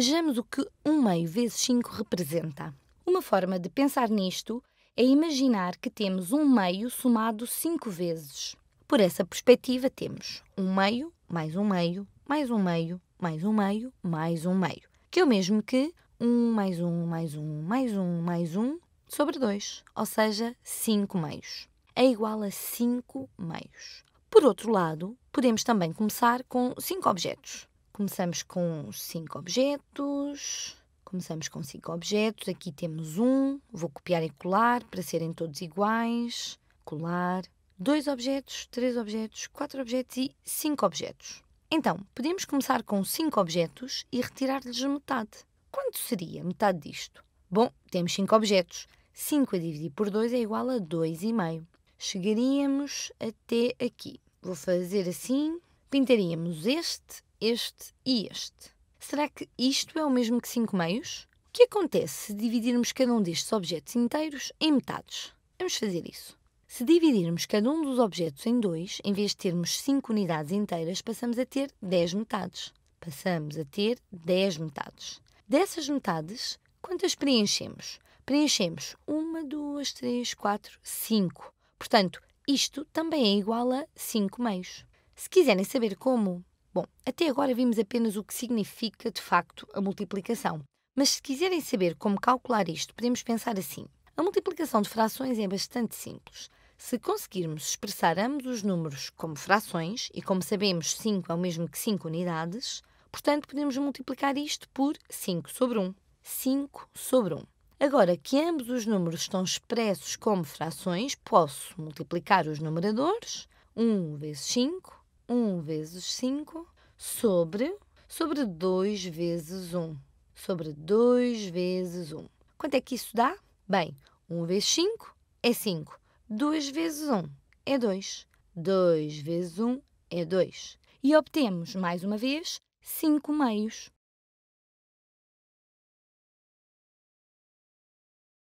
Vejamos o que um meio vezes 5 representa. Uma forma de pensar nisto é imaginar que temos um meio somado 5 vezes. Por essa perspectiva, temos um meio, mais um meio, mais um meio, mais um meio, mais um meio, que é o mesmo que 1 um, mais 1 um, mais 1 um, mais 1 mais 1 sobre 2, ou seja, 5 meios. É igual a 5 meios. Por outro lado, podemos também começar com 5 objetos. Começamos com cinco objetos. Começamos com cinco objetos. Aqui temos um. Vou copiar e colar para serem todos iguais. Colar. Dois objetos, três objetos, quatro objetos e cinco objetos. Então, podemos começar com cinco objetos e retirar-lhes metade. Quanto seria metade disto? Bom, temos cinco objetos. 5 a dividir por 2 é igual a 2,5. Chegaríamos até aqui. Vou fazer assim. Pintaríamos este este e este. Será que isto é o mesmo que 5 meios? O que acontece se dividirmos cada um destes objetos inteiros em metades? Vamos fazer isso. Se dividirmos cada um dos objetos em dois, em vez de termos 5 unidades inteiras, passamos a ter 10 metades. Passamos a ter 10 metades. Dessas metades, quantas preenchemos? Preenchemos 1, 2, 3, 4, 5. Portanto, isto também é igual a 5 meios. Se quiserem saber como Bom, até agora vimos apenas o que significa de facto a multiplicação. Mas se quiserem saber como calcular isto, podemos pensar assim. A multiplicação de frações é bastante simples. Se conseguirmos expressar ambos os números como frações, e como sabemos 5 é o mesmo que 5 unidades, portanto podemos multiplicar isto por 5 sobre 1. 5 sobre 1. Agora que ambos os números estão expressos como frações, posso multiplicar os numeradores, 1 vezes 5, 1 vezes 5 sobre, sobre 2 vezes 1, sobre 2 vezes 1. Quanto é que isso dá? Bem, 1 vezes 5 é 5, 2 vezes 1 é 2, 2 vezes 1 é 2. E obtemos, mais uma vez, 5 meios.